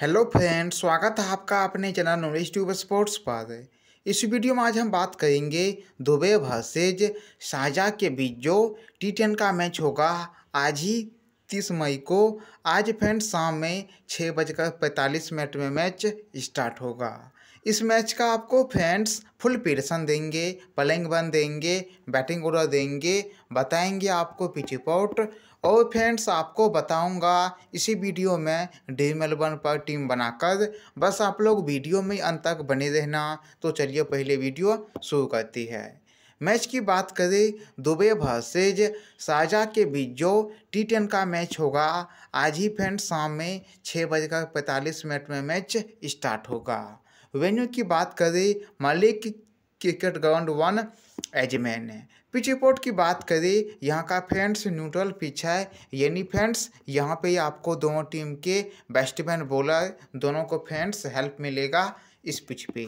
hello friend स्वागत है आपका अपने चैनल नॉलेज ट्यूब स्पोर्ट्स पर इस वीडियो में आज हम बात करेंगे दुबे भर्सेज शाहजहाँ के बीच जो टी टेन का मैच होगा आज ही तीस मई को आज फ्रेंड शाम में छः बजकर पैंतालीस मिनट में मैच स्टार्ट होगा इस मैच का आपको फ्रेंड्स फुल पीरसन देंगे पलिंग बन देंगे बैटिंग ऑर्डर देंगे बताएंगे आपको पिचिपॉट और फ्रेंड्स आपको बताऊंगा इसी वीडियो में डीमल वन पर टीम बनाकर बस आप लोग वीडियो में अंत तक बने रहना तो चलिए पहले वीडियो शुरू करती है मैच की बात करें दुबे भर्सेज साजा के बीच जो टी टेन का मैच होगा आज ही फ्रेंड्स शाम में छः बजकर पैंतालीस मिनट में मैच स्टार्ट होगा वेन्यू की बात करें Malik cricket ground one Ajman है पिच रिपोर्ट की बात करें यहाँ का फ्रेंड्स न्यूट्रल पिच है यानी फ्रेंड्स यहाँ पे आपको दोनों टीम के बैट्समैन बॉलर दोनों को फ्रेंड्स हेल्प मिलेगा इस पिच पे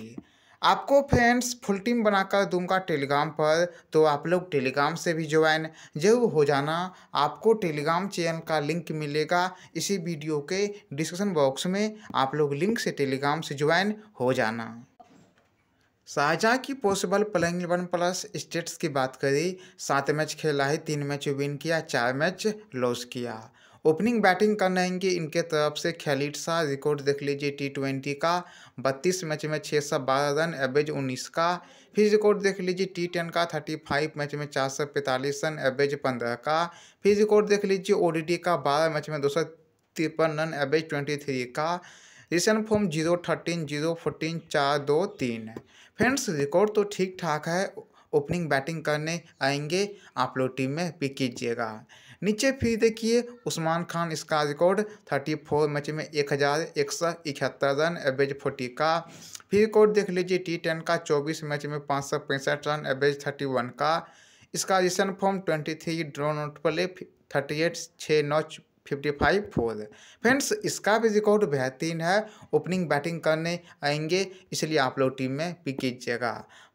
आपको फ्रेंड्स फुल टीम बनाकर दूंगा टेलीग्राम पर तो आप लोग टेलीग्राम से भी ज्वाइन जरूर हो जाना आपको टेलीग्राम चैनल का लिंक मिलेगा इसी वीडियो के डिस्क्रिप्शन बॉक्स में आप लोग लिंक से टेलीग्राम से ज्वाइन हो जाना शाहजहाँ की possible playing eleven plus stats की बात करी सात मैच खेला है तीन मैच विन किया चार मैच लॉस किया ओपनिंग बैटिंग करने आएंगे इनके तरफ से खैलिड सा रिकॉर्ड देख लीजिए टी ट्वेंटी का बत्तीस मैच में छः सौ बारह रन एवरेज उन्नीस का फिर रिकॉर्ड देख लीजिए टी टेन का थर्टी फाइव मैच में चार सौ पैंतालीस रन एवरेज पंद्रह का फिर रिकॉर्ड देख लीजिए ओ का बारह मैच में दो सौ तिरपन रन एवरेज ट्वेंटी थ्री का recent form zero thirteen zero fourteen चार दो तीन फ्रेंड्स रिकॉर्ड तो ठीक ठाक है ओपनिंग बैटिंग करने आएंगे आप लोग टीम में पिक कीजिएगा नीचे फिर देखिए उस्मान खान इसका रिकॉर्ड थर्टी फोर मैच में एक हज़ार एक सौ इकहत्तर रन एवरेज फोर्टी का फिर रिकॉर्ड देख लीजिए टी टेन का चौबीस मैच में पाँच सौ पैंसठ रन एवरेज थर्टी वन का इसका recent form twenty three drone not play thirty eight छः नौ फिफ्टी फाइव फोर फ्रेंड्स इसका भी रिकॉर्ड बेहतरीन है ओपनिंग बैटिंग करने आएंगे इसलिए आप लोग टीम में पिक कीजिएगा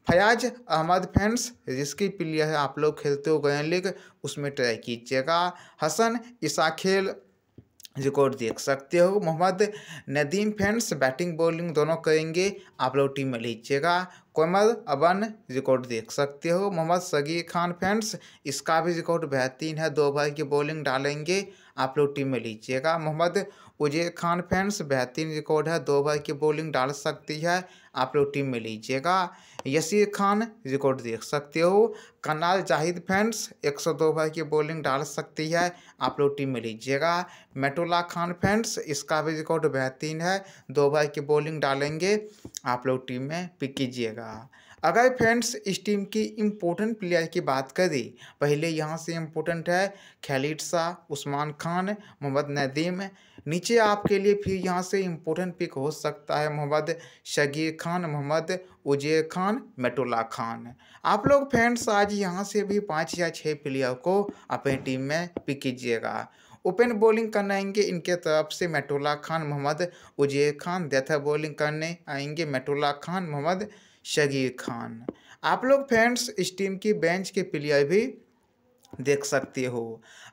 फयाज अहमद फ्रेंड्स जिसकी प्लेयर है आप लोग खेलते हो गए लीग उसमें ट्राई कीजिएगा हसन खेल रिकॉर्ड देख सकते हो Mohammad Nadeem fans batting bowling दोनों करेंगे आप लोग टीम में लीजिएगा कोमल अबन रिकॉर्ड देख सकते हो मोहम्मद सगी खान फैंस इसका भी रिकॉर्ड बेहतरीन है दो भाई की बॉलिंग डालेंगे आप लोग टीम में लीजिएगा मोहम्मद उजे खान फैंस बेहतरीन रिकॉर्ड है दो भाई की बॉलिंग डाल सकती है आप लोग टीम में लीजिएगा यसीर खान रिकॉर्ड देख सकते हो कनाल जाहिद फैंस 102 ओवर की बॉलिंग डाल सकती है आप लोग टीम में लीजिएगा मेटोला खान फैंस इसका भी रिकॉर्ड बेहतरीन है दो भाई की बॉलिंग डालेंगे आप लोग टीम में पिक कीजिएगा अगर फ्रेंड्स इस टीम की इम्पोर्टेंट प्लेयर की बात करें पहले यहाँ से इम्पोर्टेंट है खलीड शाह उस्मान खान मोहम्मद नदीम नीचे आपके लिए फिर यहाँ से इम्पोर्टेंट पिक हो सकता है मोहम्मद शगीर खान मोहम्मद उजे खान मेटोला खान आप लोग फ्रेंड्स आज यहाँ से भी पाँच या छः प्लेयर को अपनी टीम में पिक कीजिएगा ओपन बॉलिंग करने आएंगे इनके तरफ से मेटोला खान मोहम्मद उजे खान डेथा बॉलिंग करने आएंगे मेटोला खान मोहम्मद शगीर खान आप लोग फ्रेंड्स इस टीम की बेंच के प्लेयर भी देख सकते हो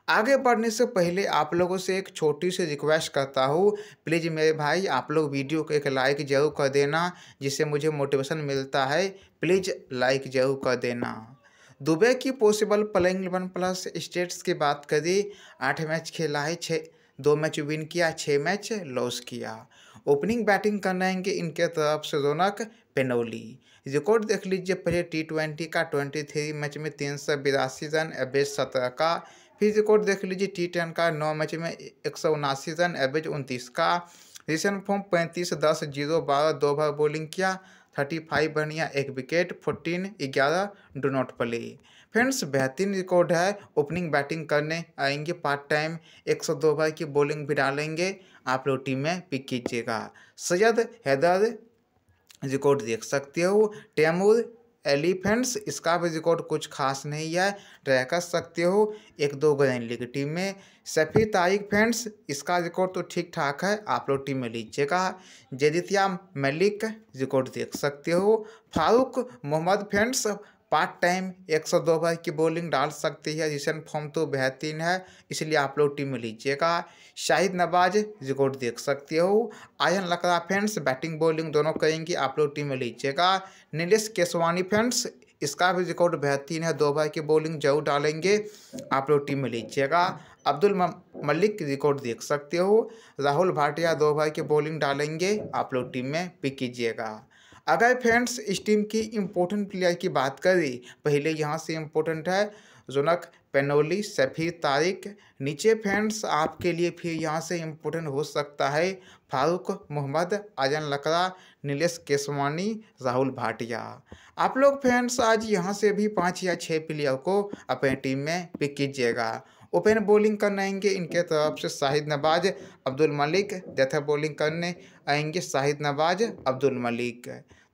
आगे बढ़ने से पहले आप लोगों से एक छोटी सी रिक्वेस्ट करता हूँ प्लीज़ मेरे भाई आप लोग वीडियो को एक लाइक जरूर कर देना जिससे मुझे मोटिवेशन मिलता है प्लीज़ लाइक जरूर कर देना दुबई की possible playing eleven plus stats की बात करी आठ मैच खेला है छः दो मैच विन किया छः मैच लॉस किया ओपनिंग बैटिंग है इनके तरफ से रौनक पेनौली रिकॉर्ड देख लीजिए पहले टी ट्वेंटी का ट्वेंटी थ्री मैच में तीन सौ बिरासी रन एवरेज सत्रह का फिर रिकॉर्ड देख लीजिए टी टेन का नौ मैच में एक सौ उनासी रन एवरेज उनतीस का रिसेंट फॉर्म पैंतीस दस जीरो बारह दो बार बॉलिंग किया थर्टी फाइव बढ़िया एक विकेट फोर्टीन ग्यारह डो नॉट प्ले फ्रेंड्स बेहतरीन रिकॉर्ड है ओपनिंग बैटिंग करने आएंगे पार्ट टाइम एक सौ दो बार की बॉलिंग भी डालेंगे आप लोग टीम में पिक कीजिएगा सैयद हैदर रिकॉर्ड देख सकते हो टैमूर एलिफेंट्स इसका भी रिकॉर्ड कुछ खास नहीं है ट्राई कर सकते हो एक दो ग्रैंड लीग टीम में सफ़ी तारिक फेंट्स इसका रिकॉर्ड तो ठीक ठाक है आप लोग टीम में लीजिएगा जदितिया मलिक रिकॉर्ड देख सकते हो Farooq Mohammad fans part time एक सौ दो ओवर की बॉलिंग डाल सकती है रिसेंट फॉर्म तो बेहतरीन है इसलिए आप लोग टीम में लीजिएगा शाहिद नवाज रिकॉर्ड देख सकते हो Ayan Lakra friends batting bowling दोनों करेंगी आप लोग टीम में लीजिएगा नीलेश केसवानी फ्रेंड्स इसका भी रिकॉर्ड बेहतरीन है दो ओवर की बॉलिंग जरूर डालेंगे आप लोग टीम में लीजिएगा अब्दुल मलिक रिकॉर्ड देख सकते हो राहुल भाटिया दो ओवर की बॉलिंग डालेंगे आप लोग टीम में पिक कीजिएगा अगर फ्रेंड्स इस टीम की इम्पोर्टेंट प्लेयर की बात करें पहले यहाँ से इम्पोर्टेंट है जोनक पेनोली सफ़ीर तारिक नीचे फ्रेंड्स आपके लिए फिर यहाँ से इम्पोर्टेंट हो सकता है फारूक मोहम्मद आजन लकड़ा नीलेश केसवानी राहुल भाटिया आप लोग फ्रेंड्स आज यहाँ से भी पाँच या छः प्लेयर को अपनी टीम में पिक कीजिएगा ओपन बॉलिंग करने आएंगे इनके तरफ से शाहिद नवाज अब्दुल मलिक डेथा बॉलिंग करने आएंगे शाहिद नवाज अब्दुल मलिक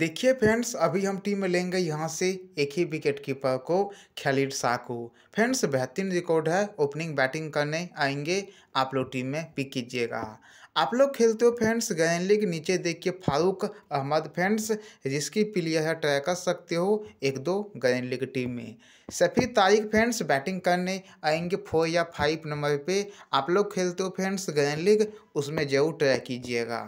देखिए फ्रेंड्स अभी हम टीम में लेंगे यहाँ से एक ही विकेट कीपर को खलीड शाह को फ्रेंड्स बेहतरीन रिकॉर्ड है ओपनिंग बैटिंग करने आएंगे आप लोग टीम में पिक कीजिएगा आप लोग खेलते हो फ्रेंड्स गैन लीग नीचे देखिए फारूक अहमद फ्रेंड्स जिसकी प्लेयर है ट्राई कर सकते हो एक दो गैन लीग टीम में सफ़ी तारिक फ्रेंड्स बैटिंग करने आएंगे फोर या फाइव नंबर पे आप लोग खेलते हो फ्रेंड्स गैन लीग उसमें जरूर ट्राई कीजिएगा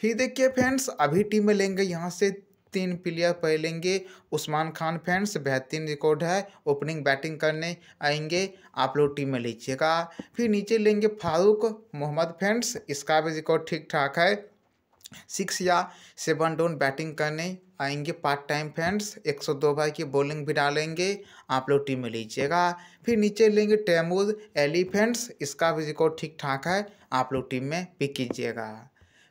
फिर देखिए फ्रेंड्स अभी टीम में लेंगे यहाँ से तीन प्लेयर लेंगे उस्मान खान फ्रेंड्स बेहतरीन रिकॉर्ड है ओपनिंग बैटिंग करने आएंगे आप लोग टीम में लीजिएगा फिर नीचे लेंगे फारूक मोहम्मद फ्रेंड्स इसका भी रिकॉर्ड ठीक ठाक है सिक्स या सेवन डाउन बैटिंग करने आएंगे पार्ट टाइम फ्रेंड्स एक सौ दो भाई की बॉलिंग भी डालेंगे आप लोग टीम में लीजिएगा फिर नीचे लेंगे टेमूर एलिफेंट्स इसका भी रिकॉर्ड ठीक ठाक है आप लोग टीम में पिक कीजिएगा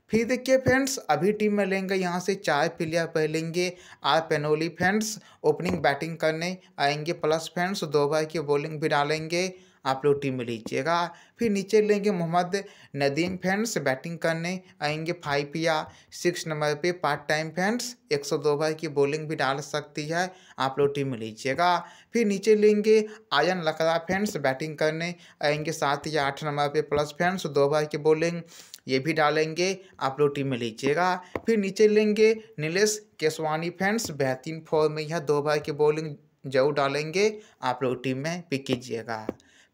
फिर देखिए फ्रेंड्स अभी टीम में लेंगे यहाँ से चार प्लेयर पहलेंगे आर पेनोली फ्रेंड्स ओपनिंग बैटिंग करने आएंगे प्लस फ्रेंड्स दो भाई की बॉलिंग भी डालेंगे आप लोग टीम में लीजिएगा फिर नीचे लेंगे मोहम्मद नदीम फैंस बैटिंग करने आएंगे फाइव या सिक्स नंबर पे पार्ट टाइम फैंस 102 ओवर की बॉलिंग भी डाल सकती है आप लोग टीम में लीजिएगा फिर नीचे लेंगे आयन लकड़ा फैंस बैटिंग करने आएंगे सात या आठ नंबर पे प्लस फैंस दो भाई की बॉलिंग ये भी डालेंगे आप लोग टीम में लीजिएगा फिर नीचे लेंगे नीलेश केसवानी फैंस बेहतरीन फॉर्म में यह दो भाई की बॉलिंग जरूर डालेंगे आप लोग टीम में पिक कीजिएगा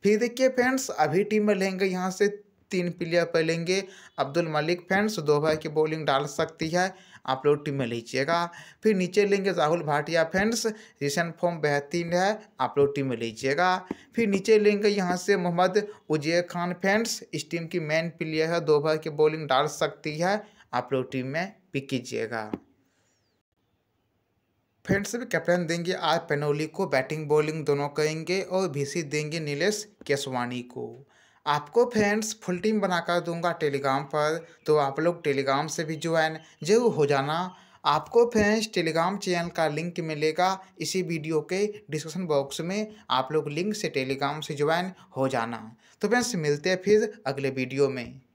फिर देखिए फ्रेंड्स अभी टीम में लेंगे यहाँ से तीन प्लेयर पर लेंगे अब्दुल मलिक फ्रेंड्स दो भाई की बॉलिंग डाल सकती है आप लोग टीम में लीजिएगा फिर नीचे लेंगे Rahul Bhatia friends recent form बेहतरीन है आप लोग टीम में लीजिएगा फिर नीचे लेंगे यहाँ से मोहम्मद उजैर खान फ्रेंड्स इस टीम की मेन प्लेयर है दो भाई की बॉलिंग डाल सकती है आप लोग टीम में पिक कीजिएगा भी कैप्टन देंगे आर पेनोली को बैटिंग बॉलिंग दोनों करेंगे और भीसी देंगे नीलेश केसवानी को आपको फ्रेंड्स फुल टीम बनाकर दूंगा टेलीग्राम पर तो आप लोग टेलीग्राम से भी ज्वाइन जरूर हो जाना आपको फ्रेंड्स टेलीग्राम चैनल का लिंक मिलेगा इसी वीडियो के डिस्क्रिप्शन बॉक्स में आप लोग लिंक से टेलीग्राम से ज्वाइन हो जाना तो फ्रेंड्स मिलते हैं फिर अगले वीडियो में